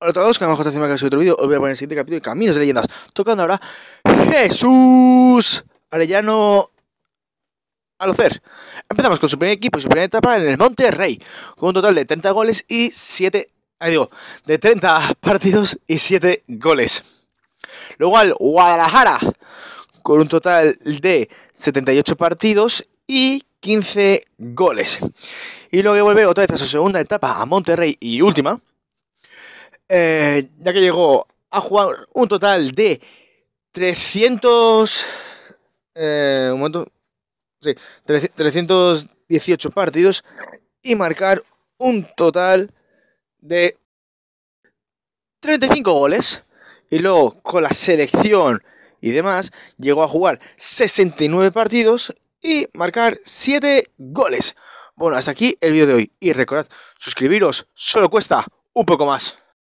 Hola a todos, que ha a otro vídeo. Hoy voy a poner el siguiente capítulo de Caminos de Leyendas. Tocando ahora Jesús Arellano Alocer. Empezamos con su primer equipo y su primera etapa en el Monterrey con un total de 30 goles y 7. de 30 partidos y 7 goles. Luego al Guadalajara, con un total de 78 partidos y 15 goles. Y luego volver vuelve otra vez a su segunda etapa a Monterrey y última eh, ya que llegó a jugar un total de 300... Eh, un momento. Sí, 318 partidos y marcar un total de 35 goles. Y luego con la selección y demás, llegó a jugar 69 partidos y marcar 7 goles. Bueno, hasta aquí el vídeo de hoy. Y recordad, suscribiros solo cuesta un poco más.